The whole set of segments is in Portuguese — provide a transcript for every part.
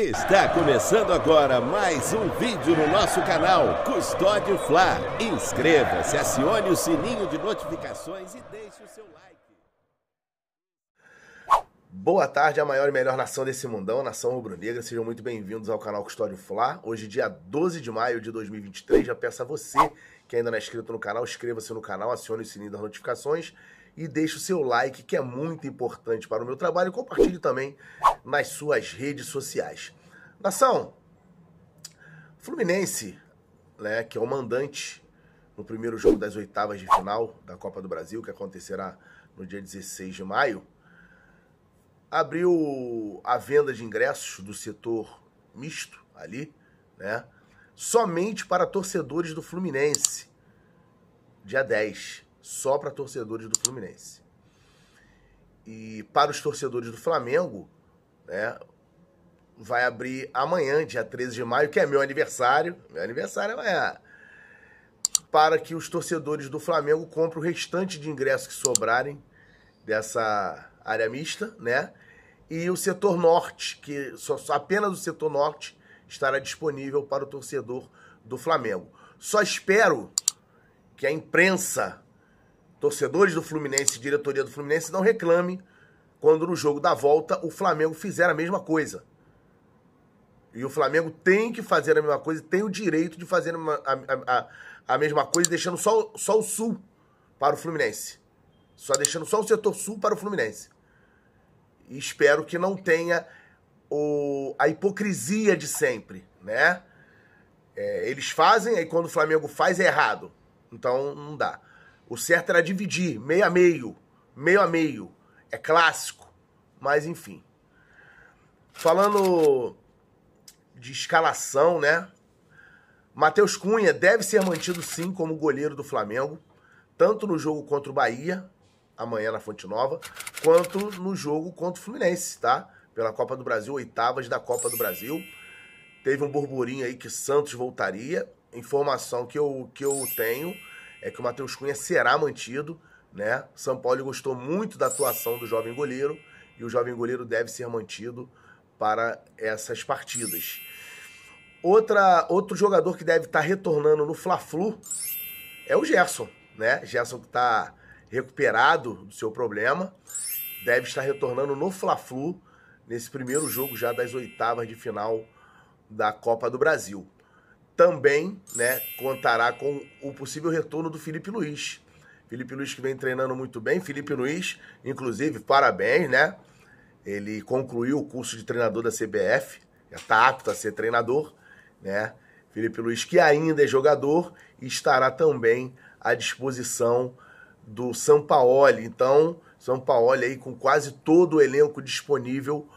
Está começando agora mais um vídeo no nosso canal Custódio Fla. Inscreva-se, acione o sininho de notificações e deixe o seu like. Boa tarde, a maior e melhor nação desse mundão, nação rubro-negra. Sejam muito bem-vindos ao canal Custódio Fla. Hoje, dia 12 de maio de 2023, já peço a você que ainda não é inscrito no canal, inscreva-se no canal, acione o sininho das notificações e deixe o seu like, que é muito importante para o meu trabalho. e Compartilhe também nas suas redes sociais. Nação, Fluminense, né, que é o mandante no primeiro jogo das oitavas de final da Copa do Brasil, que acontecerá no dia 16 de maio, abriu a venda de ingressos do setor misto ali, né? Somente para torcedores do Fluminense, dia 10 só para torcedores do Fluminense. E para os torcedores do Flamengo, né, vai abrir amanhã, dia 13 de maio, que é meu aniversário. Meu aniversário é amanhã. Para que os torcedores do Flamengo comprem o restante de ingressos que sobrarem dessa área mista, né? E o setor norte, que só, só apenas o setor norte estará disponível para o torcedor do Flamengo. Só espero que a imprensa torcedores do Fluminense, diretoria do Fluminense, não reclame quando no jogo da volta o Flamengo fizer a mesma coisa. E o Flamengo tem que fazer a mesma coisa, tem o direito de fazer uma, a, a, a, mesma coisa, deixando só, só o Sul para o Fluminense. Só deixando só o setor Sul para o Fluminense. E espero que não tenha o, a hipocrisia de sempre, né? É, eles fazem, aí quando o Flamengo faz é errado. Então não dá. O certo era dividir, meio a meio, meio a meio. É clássico, mas enfim. Falando de escalação, né? Matheus Cunha deve ser mantido sim como goleiro do Flamengo, tanto no jogo contra o Bahia, amanhã na Fonte Nova, quanto no jogo contra o Fluminense, tá? Pela Copa do Brasil, oitavas da Copa do Brasil. Teve um burburinho aí que Santos voltaria. Informação que eu, que eu tenho é que o Matheus Cunha será mantido, né? São Paulo gostou muito da atuação do jovem goleiro e o jovem goleiro deve ser mantido para essas partidas. Outra, outro jogador que deve estar retornando no Fla-Flu é o Gerson, né? Gerson que está recuperado do seu problema, deve estar retornando no Fla-Flu nesse primeiro jogo já das oitavas de final da Copa do Brasil também né, contará com o possível retorno do Felipe Luiz. Felipe Luiz que vem treinando muito bem. Felipe Luiz, inclusive, parabéns, né? Ele concluiu o curso de treinador da CBF, já está apto a ser treinador, né? Felipe Luiz, que ainda é jogador, estará também à disposição do São Paulo. Então, São Paulo aí com quase todo o elenco disponível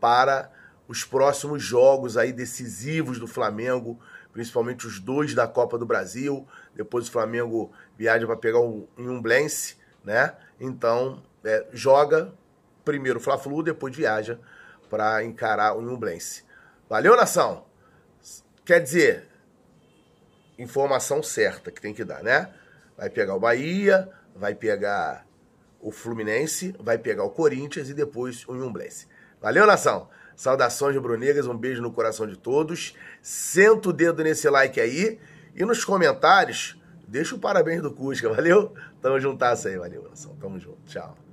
para os próximos jogos aí decisivos do Flamengo principalmente os dois da Copa do Brasil. Depois o Flamengo viaja para pegar o Inhumblense, né? Então, é, joga primeiro o Fla-Flu, depois viaja para encarar o Inhumblense. Valeu, nação! Quer dizer, informação certa que tem que dar, né? Vai pegar o Bahia, vai pegar o Fluminense, vai pegar o Corinthians e depois o Inhumblense. Valeu, nação! Saudações brunegas, um beijo no coração de todos. Senta o dedo nesse like aí e nos comentários deixa o parabéns do Cusca, valeu? Tamo juntas aí, valeu, nação. Tamo junto, tchau.